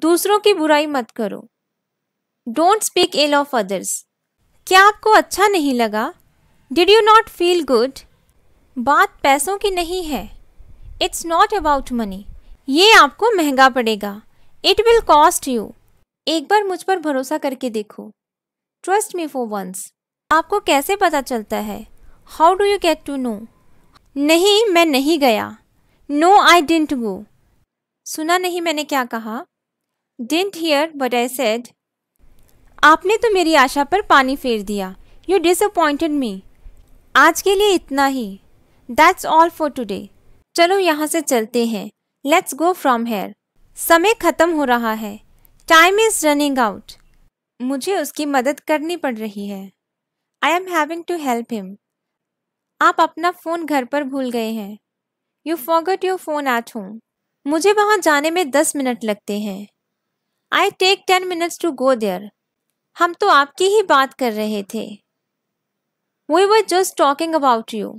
दूसरों की बुराई मत करो don't speak ill of others क्या आपको अच्छा नहीं लगा did you not feel good बात पैसों की नहीं है इट्स नॉट अबाउट मनी ये आपको महंगा पड़ेगा इट विल कॉस्ट यू एक बार मुझ पर भरोसा करके देखो ट्रस्ट मी फॉर वंस आपको कैसे पता चलता है how do you get to know नहीं मैं नहीं गया नो आई डिंट गो सुना नहीं मैंने क्या कहा didn't hear but I said आपने तो मेरी आशा पर पानी फेर दिया यू डिसअपॉइंटेड मी आज के लिए इतना ही दैट्स ऑल फॉर टुडे चलो यहाँ से चलते हैं लेट्स गो फ्रॉम हेयर समय ख़त्म हो रहा है टाइम इज़ रनिंग आउट मुझे उसकी मदद करनी पड़ रही है I am having to help him आप अपना फ़ोन घर पर भूल गए हैं you forgot your phone at home मुझे वहाँ जाने में दस मिनट लगते हैं I take ten minutes to go there हम तो आपकी ही बात कर रहे थे we were just talking about you